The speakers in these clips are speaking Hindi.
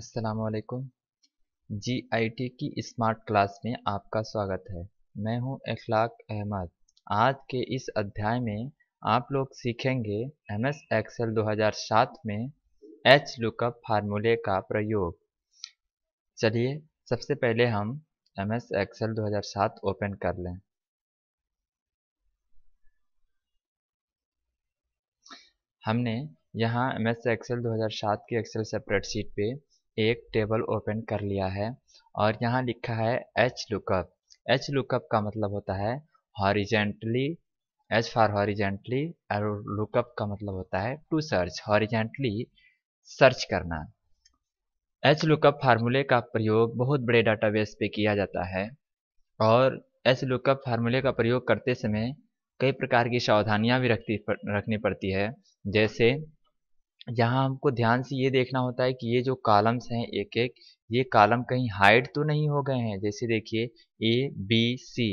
असलकुम जी आई टी की स्मार्ट क्लास में आपका स्वागत है मैं हूं अखलाक अहमद आज के इस अध्याय में आप लोग सीखेंगे एम एस एक्सेल 2007 में एच लुकअप फार्मूले का प्रयोग चलिए सबसे पहले हम एम एस एक्सेल सात ओपन कर लें हमने यहाँ एम एस एक्सेल सात की एक्सेल सेपरेट शीट पे एक टेबल ओपन कर लिया है और यहाँ लिखा है एच लुकअप एच लुकअप का मतलब होता है हॉरिजेंटली एच फॉर हॉरिजेंटली और लुकअप का मतलब होता है टू सर्च हॉरिजेंटली सर्च करना एच लुकअप फार्मूले का प्रयोग बहुत बड़े डाटाबेस पे किया जाता है और एच लुकअप फार्मूले का प्रयोग करते समय कई प्रकार की सावधानियां भी रखती रखनी पड़ती है जैसे यहाँ हमको ध्यान से ये देखना होता है कि ये जो कॉलम्स हैं एक एक ये कॉलम कहीं हाइड तो नहीं हो गए हैं जैसे देखिए ए बी सी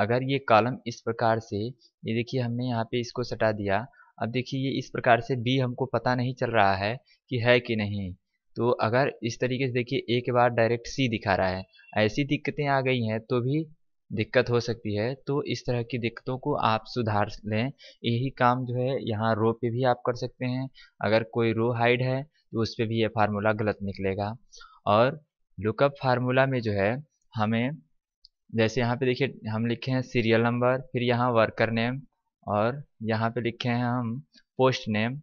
अगर ये कॉलम इस प्रकार से ये देखिए हमने यहाँ पे इसको सटा दिया अब देखिए ये इस प्रकार से बी हमको पता नहीं चल रहा है कि है कि नहीं तो अगर इस तरीके से देखिए ए के बाद डायरेक्ट सी दिखा रहा है ऐसी दिक्कतें आ गई हैं तो भी दिक्कत हो सकती है तो इस तरह की दिक्कतों को आप सुधार लें यही काम जो है यहाँ रो पे भी आप कर सकते हैं अगर कोई रो हाइड है तो उस पर भी ये फार्मूला गलत निकलेगा और लुकअप फार्मूला में जो है हमें जैसे यहाँ पे देखिए हम लिखे हैं सीरियल नंबर फिर यहाँ वर्कर नेम और यहाँ पे लिखे हैं हम पोस्ट नेम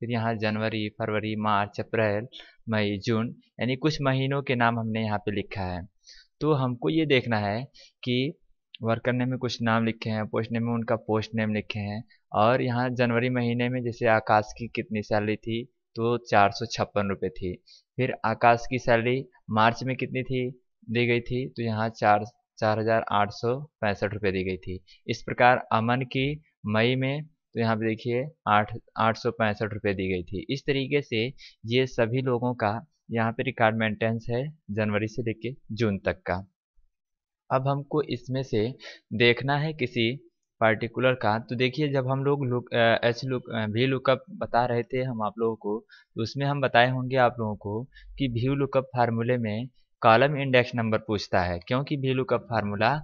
फिर यहाँ जनवरी फरवरी मार्च अप्रैल मई जून यानी कुछ महीनों के नाम हमने यहाँ पे लिखा है तो हमको ये देखना है कि वर्कर नेम में कुछ नाम लिखे हैं पोस्ट नेम में उनका पोस्ट नेम लिखे हैं और यहाँ जनवरी महीने में जैसे आकाश की कितनी सैलरी थी तो चार सौ छप्पन रुपये थी फिर आकाश की सैलरी मार्च में कितनी थी दी गई थी तो यहाँ चार चार हज़ार आठ सौ पैंसठ रुपये दी गई थी इस प्रकार अमन की मई में तो यहाँ पे देखिए आठ आठ सौ पैंसठ रुपये दी गई थी इस तरीके से ये सभी लोगों का यहाँ पे रिकॉर्ड मेंटेनेंस है जनवरी से लेके जून तक का अब हमको इसमें से देखना है किसी पार्टिकुलर का तो देखिए जब हम लोग look H look V lookup बता रहे थे हम आप लोगों को तो उसमें हम बताए होंगे आप लोगों को कि व्यू लुकअप फार्मूले में कॉलम इंडेक्स नंबर पूछता है क्योंकि व्यू लुकअप फार्मूला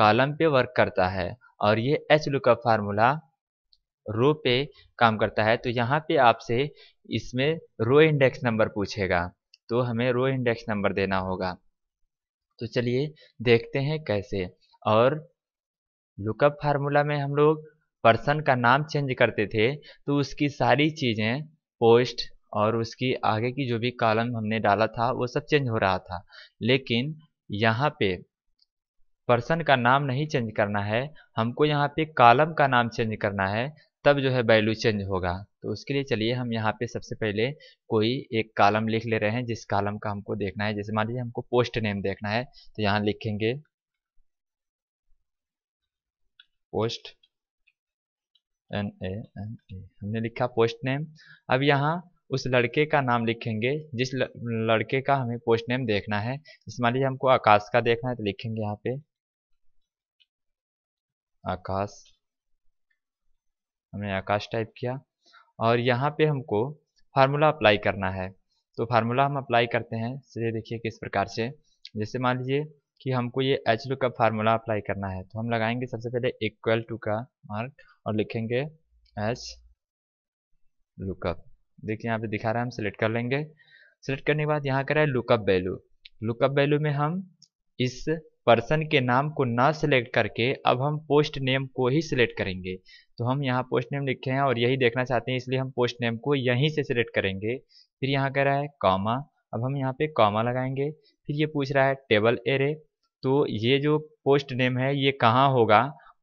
कॉलम पे वर्क करता है और ये एच लुकअप फार्मूला रो पे काम करता है तो यहाँ पे आपसे इसमें रो इंडेक्स नंबर पूछेगा तो हमें रो इंडेक्स नंबर देना होगा तो चलिए देखते हैं कैसे और लुकअप फार्मूला में हम लोग पर्सन का नाम चेंज करते थे तो उसकी सारी चीज़ें पोस्ट और उसकी आगे की जो भी कॉलम हमने डाला था वो सब चेंज हो रहा था लेकिन यहाँ पे पर्सन का नाम नहीं चेंज करना है हमको यहाँ पे कॉलम का नाम चेंज करना है तब जो है वैल्यू चेंज होगा तो उसके लिए चलिए हम यहाँ पे सबसे पहले कोई एक कालम लिख ले रहे हैं जिस कालम का हमको देखना है जैसे मान लीजिए हमको पोस्ट नेम देखना है तो यहाँ लिखेंगे post N A N A हमने लिखा पोस्ट नेम अब यहाँ उस लड़के का नाम लिखेंगे जिस लड़के का हमें पोस्ट नेम देखना है जैसे मान लीजिए हमको आकाश का देखना है तो लिखेंगे यहाँ पे आकाश हमने आकाश टाइप किया और यहाँ पे हमको फार्मूला अप्लाई करना है तो फार्मूला हम अप्लाई करते हैं ये देखिए किस प्रकार से जैसे मान लीजिए कि हमको ये एच लू का फार्मूला अप्लाई करना है तो हम लगाएंगे सबसे पहले इक्वल टू का मार्क और लिखेंगे एच लुकअप देखिए यहाँ पे दिखा रहा है हम सेलेक्ट कर लेंगे सिलेक्ट करने के बाद यहाँ करा है लुकअप वैल्यू लुकअप वैल्यू में हम इस पर्सन के नाम को ना सिलेक्ट करके अब हम पोस्ट नेम को ही सिलेक्ट करेंगे तो हम यहाँ पोस्ट नेम लिखे हैं और यही देखना चाहते हैं इसलिए हम पोस्ट नेम को यहीं से सिलेक्ट करेंगे फिर यहाँ कह रहा है कॉमा अब हम यहाँ पे कॉमा लगाएंगे फिर ये पूछ रहा है टेबल एरे तो ये जो पोस्ट नेम है ये कहाँ होगा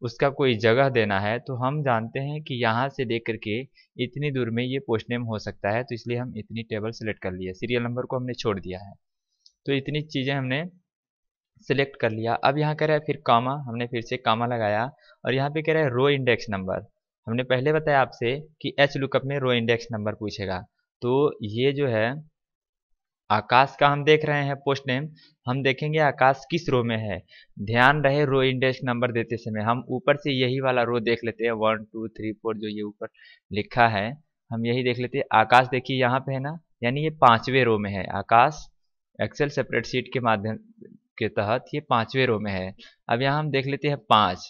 उसका कोई जगह देना है तो हम जानते हैं कि यहाँ से ले करके इतनी दूर में ये पोस्ट नेम हो सकता है तो इसलिए हम इतनी टेबल सेलेक्ट कर लिए सीरियल नंबर को हमने छोड़ दिया है तो इतनी चीज़ें हमने सिलेक्ट कर लिया अब यहाँ कह रहा है फिर कामा हमने फिर से कामा लगाया और यहाँ पे कह रहा है रो इंडेक्स नंबर हमने पहले बताया आपसे कि एच लुकअप में रो इंडेक्स नंबर पूछेगा तो ये जो है आकाश का हम देख रहे हैं पोस्ट नेम हम देखेंगे आकाश किस रो में है ध्यान रहे रो इंडेक्स नंबर देते समय हम ऊपर से यही वाला रो देख लेते हैं वन टू थ्री फोर जो ये ऊपर लिखा है हम यही देख लेते हैं आकाश देखिए यहाँ पे है ना यानी ये पांचवें रो में है आकाश एक्सेल सेपरेट शीट के माध्यम के तहत ये पाँचवें रो में है अब यहाँ हम देख लेते हैं पाँच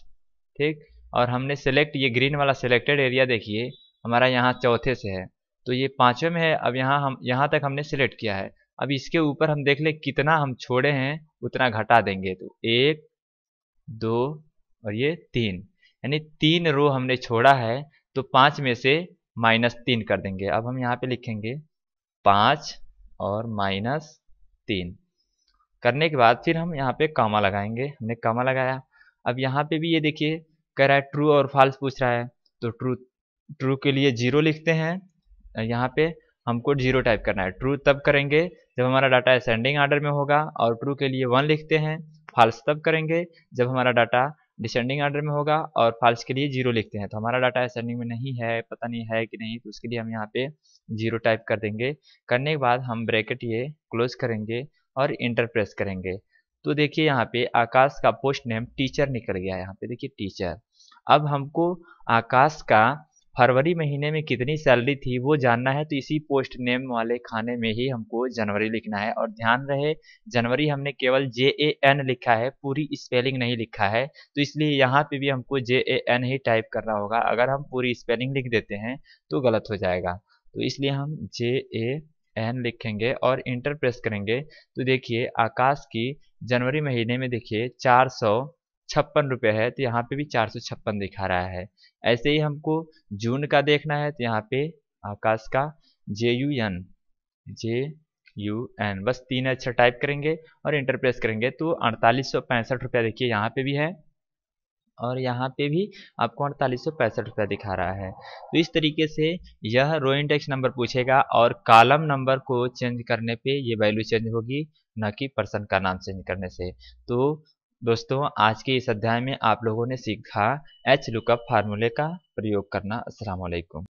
ठीक और हमने सेलेक्ट ये ग्रीन वाला सिलेक्टेड एरिया देखिए हमारा यहाँ चौथे से है तो ये पाँचवें में है अब यहाँ हम यहाँ तक हमने सेलेक्ट किया है अब इसके ऊपर हम देख ले कितना हम छोड़े हैं उतना घटा देंगे तो एक दो और ये तीन यानी तीन रो हमने छोड़ा है तो पाँच में से माइनस तीन कर देंगे अब हम यहाँ पे लिखेंगे पाँच और माइनस तीन करने के बाद फिर हम यहाँ पे कामा लगाएंगे हमने कामा लगाया अब यहाँ पे भी ये देखिए कह रहा है ट्रू और फाल्स पूछ रहा है तो ट्रू ट्रू के लिए जीरो लिखते हैं यहाँ पे हमको जीरो टाइप करना है ट्रू तब करेंगे जब हमारा डाटा असेंडिंग ऑर्डर में होगा और ट्रू के लिए वन लिखते हैं फाल्स तब करेंगे जब हमारा डाटा डिसेंडिंग ऑर्डर में होगा और फाल्स के लिए जीरो लिखते हैं तो हमारा डाटा असेंडिंग में नहीं है पता नहीं है कि नहीं तो उसके लिए हम यहाँ पे जीरो टाइप कर देंगे करने के बाद हम ब्रैकेट ये क्लोज करेंगे और इंटर प्रेस करेंगे तो देखिए यहाँ पे आकाश का पोस्ट नेम टीचर निकल गया है यहाँ पे देखिए टीचर अब हमको आकाश का फरवरी महीने में कितनी सैलरी थी वो जानना है तो इसी पोस्ट नेम वाले खाने में ही हमको जनवरी लिखना है और ध्यान रहे जनवरी हमने केवल जे ए एन लिखा है पूरी स्पेलिंग नहीं लिखा है तो इसलिए यहाँ पे भी हमको जे ए एन ही टाइप करना होगा अगर हम पूरी स्पेलिंग लिख देते हैं तो गलत हो जाएगा तो इसलिए हम जे ए एन लिखेंगे और इंटर प्रेस करेंगे तो देखिए आकाश की जनवरी महीने में देखिए चार सौ छप्पन रुपये है तो यहाँ पे भी चार सौ छप्पन दिखा रहा है ऐसे ही हमको जून का देखना है तो यहाँ पे आकाश का J U N J U N बस तीन अक्षर अच्छा टाइप करेंगे और इंटर प्रेस करेंगे तो अड़तालीस सौ पैंसठ रुपया देखिए यहाँ पे भी है और यहाँ पे भी आपको अड़तालीस सौ पैंसठ रुपया दिखा रहा है तो इस तरीके से यह रो इंडेक्स नंबर पूछेगा और कॉलम नंबर को चेंज करने पे ये वैल्यू चेंज होगी न कि पर्सन का नाम चेंज करने से तो दोस्तों आज के इस अध्याय में आप लोगों ने सीखा एच लुकअप फार्मूले का प्रयोग करना असलकुम